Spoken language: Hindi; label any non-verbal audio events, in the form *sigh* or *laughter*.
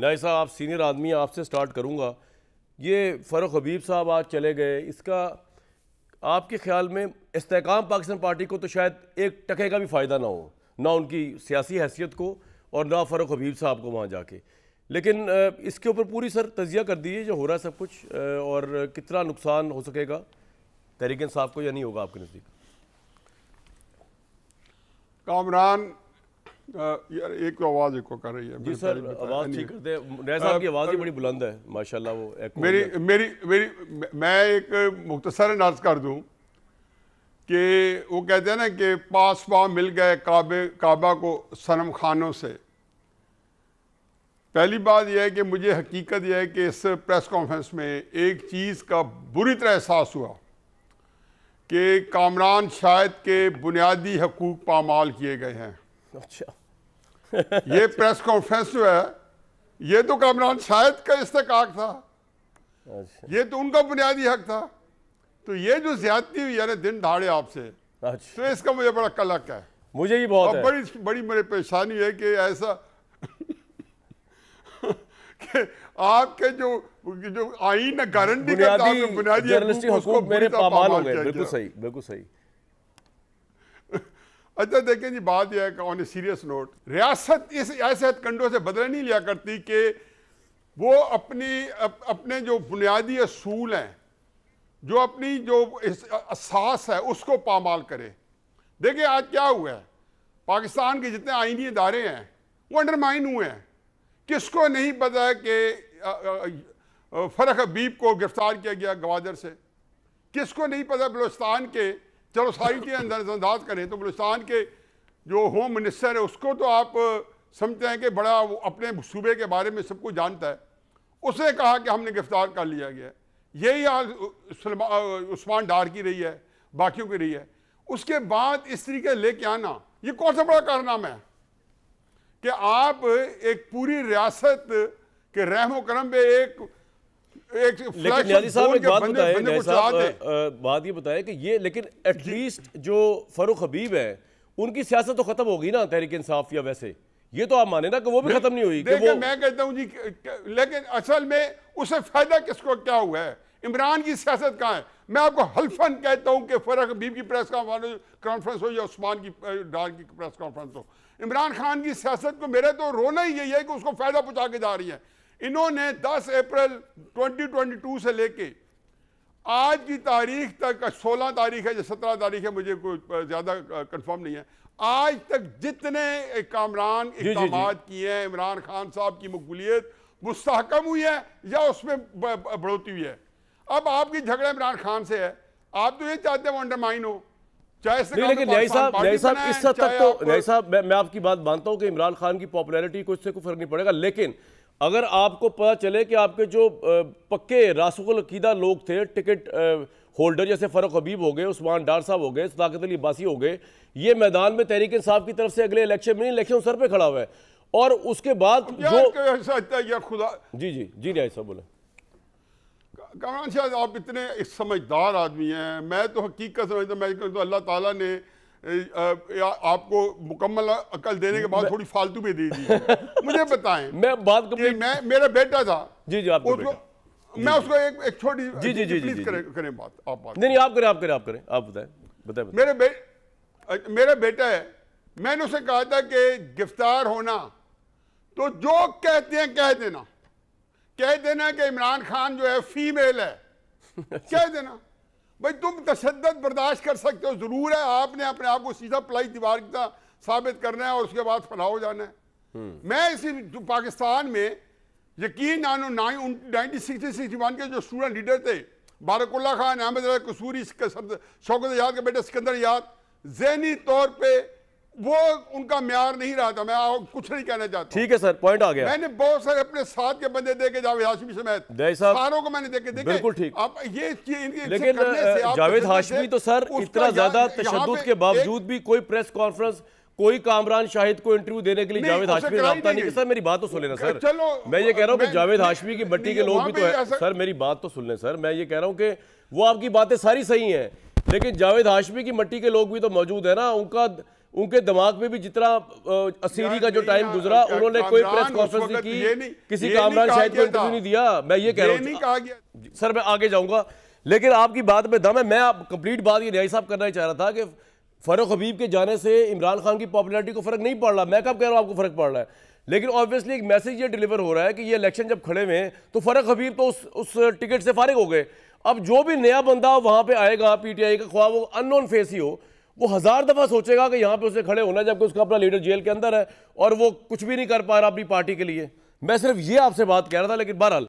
नाई साहब आप सीनियर आदमी आपसे स्टार्ट करूंगा ये फ़रुख हबीब साहब आज चले गए इसका आपके ख्याल में इसकाम पाकिस्तान पार्टी को तो शायद एक टके का भी फ़ायदा ना हो ना उनकी सियासी हैसियत को और ना फ़रुख हबीब साहब को वहाँ जाके लेकिन इसके ऊपर पूरी सर तजिया कर दीजिए जो हो रहा है सब कुछ और कितना नुकसान हो सकेगा तहरीक साहब को या नहीं होगा आपके नज़दीक कामरान यार एक तो आवाज एको कर रही है जी सर आवाज ठीक कर दे साहब की आवाज ही बड़ी बुलंद है माशाल्लाह वो एको मेरी मेरी मेरी मैं एक मुख्तसर अंदाज कर दूं कि वो कहते हैं ना कि पास पा मिल गए काबे काबा को सनम खानों से पहली बात यह है कि मुझे हकीकत यह है कि इस प्रेस कॉन्फ्रेंस में एक चीज़ का बुरी तरह एहसास हुआ कि कामरान शायद के बुनियादी हकूक पामाल किए गए हैं अच्छा *laughs* ये प्रेस कॉन्फ्रेंस जो है ये तो कामरान शायद का हक था अच्छा। ये तो उनका बुनियादी हक था तो ये जो ज्यादती हुई यानी दिन ढाड़े आपसे अच्छा। तो इसका मुझे बड़ा कलक है मुझे ही बहुत है। बड़ी बड़ी मेरी परेशानी है कि ऐसा *laughs* कि आपके जो जो आईन गारंटी बुनियादी जर्नलिस्टिक मेरे पामाल हो गए बिल्कुल सही बिल्कुल सही अच्छा देखें जी बात यह है ऑन ए सीरियस नोट रियासत इस ऐसे हथकंडों से बदला नहीं लिया करती कि वो अपनी अप, अपने जो बुनियादी असूल हैं जो अपनी जो असास है उसको पामाल करे देखिए आज क्या हुआ है पाकिस्तान के जितने आइनी इदारे हैं वो अंडरमाइन हुए हैं किसको नहीं पता है कि फ़रख हबीब को गिरफ़्तार किया गया गवादर से किसको नहीं पता बलोचिस्तान के चलो सारी के अंदर अंदाज करें तो बलुस्तान के जो होम मिनिस्टर है उसको तो आप समझते हैं कि बड़ा वो अपने सूबे के बारे में सब कुछ जानता है उसने कहा कि हमने गिरफ्तार कर लिया गया यही हाल उस्मान डार की रही है बाकियों की रही है उसके बाद इस तरीके लेके आना ये कौन सा बड़ा कारनामा है कि आप एक पूरी रियासत के रहम करम पे एक लेकिन साहब एक बात बात ये बताएं कि ये लेकिन एटलीस्ट जो फरुख हबीब है उनकी सियासत तो खत्म होगी ना तहरीक इंसाफ या वैसे ये तो आप माने ना कि वो भी खत्म नहीं हुई कि वो मैं कहता हूँ जी लेकिन असल में उसे फायदा किसको क्या हुआ है इमरान की सियासत कहाँ है मैं आपको हल्फन कहता हूँ कि फरक हबीब की प्रेस कॉन्फ्रेंस हो या उस्मान की डार की प्रेस कॉन्फ्रेंस हो इमरान खान की सियासत को मेरा तो रोना ही यही है कि उसको फायदा पहुँचा के जा रही है इन्होंने 10 अप्रैल 2022 से लेके आज की तारीख तक 16 तारीख है या 17 तारीख है मुझे कोई ज़्यादा कंफर्म नहीं है आज तक जितने कामरान इकदाम किए हैं इमरान खान साहब की मकबूलियत मुस्तकम हुई है या उसमें बढ़ोतरी हुई है अब आपकी झगड़ा इमरान खान से है आप तो ये चाहते हैं अंडरमाइन हो चाहे तो लेकिन साहब साहब इस हद तक तो साहब मैं, मैं आपकी बात मानता हूँ कि इमरान खान की पॉपुलैरिटी को इससे कोई फर्क नहीं पड़ेगा लेकिन अगर आपको पता चले कि आपके जो पक्के रासुकदा लोग थे टिकट होल्डर जैसे फ़रुख हबीब हो गए उस्मान डार साहब हो गए सदाकत अली बासी हो गए ये मैदान में तहरीक साहब की तरफ से अगले इलेक्शन में इलेक्शन सर पे खड़ा हुआ है और उसके बाद जो खुदा जी जी जी रियाज साहब बोले कमान आप इतने समझदार आदमी हैं मैं तो हकीकत समझता मैं तो अल्लाह ताला ने आपको मुकम्मल अकल देने के बाद थोड़ी फालतू भी दे दी *laughs* मुझे बताएं मैं बात कर मैं मेरा बेटा था जी जी आपको मैं उसको एक एक छोटी जी जी जी प्लीज करें करें बात आप बात नहीं नहीं आप करें आप करें आप करें आप बताएं बताएं मेरे बे मेरा बेटा है मैंने उसे कहा था कि गिरफ्तार होना तो जो कहते हैं कह देना कह देना कि इमरान खान जो है फीमेल है *laughs* कह देना भाई तुम तशद बर्दाश्त कर सकते हो ज़रूर है आपने अपने आप को सीधा पलाई दीवार की तरह साबित करना है और उसके बाद फलाओ हो जाना है हम्म। मैं इसी पाकिस्तान में यकीन नाइनटीन सिक्सटी सिक्सटी वन के जो स्टूडेंट लीडर थे बारकुल्ला खान अहमद कसूरी शौकत याद के बेटे सिकंदर याद जहनी तौर पर वो उनका म्यार नहीं रहा था मैं कुछ नहीं कहना चाहता ठीक है सर पॉइंट आ गया मैंने बहुत सारे अपने साथ के बंदे देखे जावेद हाशमी समेत सारों को मैंने देखे देखे बिल्कुल ठीक आप ये इनके लेकिन जावेद तो हाशमी तो सर इतना ज्यादा तशद के बावजूद भी कोई प्रेस कॉन्फ्रेंस कोई कामरान शाहिद को इंटरव्यू देने के लिए जावेद हाशमी नहीं नहीं सर मेरी बात तो सुन लेना सर चलो मैं ये कह रहा हूँ कि जावेद हाशमी की बट्टी के लोग भी तो है सर मेरी बात तो सुन लें सर मैं ये कह रहा हूँ कि वो आपकी बातें सारी सही हैं लेकिन जावेद हाशमी की मट्टी के लोग भी तो मौजूद है ना उनका उनके दिमाग में भी जितना असीरी का जो टाइम गुजरा उन्होंने कोई प्रेस कॉन्फ्रेंस नहीं की किसी कामरान शायद को इंटरव्यू नहीं दिया मैं ये कह रहा हूँ सर मैं आगे जाऊंगा लेकिन आपकी बात में दम है मैं आप कंप्लीट बात ये न्याय साहब करना चाह रहा था कि फरूख हबीब के जाने से इमरान खान की पॉपुलरिटी को फर्क नहीं पड़ रहा मैं कब कह रहा हूँ आपको फर्क पड़ रहा है लेकिन ऑब्वियसली एक मैसेज ये डिलीवर हो रहा है कि ये इलेक्शन जब खड़े हुए हैं तो फरक हबीब तो उस उस टिकट से फारिग हो गए अब जो भी नया बंदा वहाँ पे आएगा पीटीआई का ख्वाब वो अननोन फेस ही हो वो हजार दफा सोचेगा कि यहां पे उसे खड़े होना जबकि उसका अपना लीडर जेल के अंदर है और वो कुछ भी नहीं कर पा रहा अपनी पार्टी के लिए मैं सिर्फ ये आपसे बात कह रहा था लेकिन बहरहाल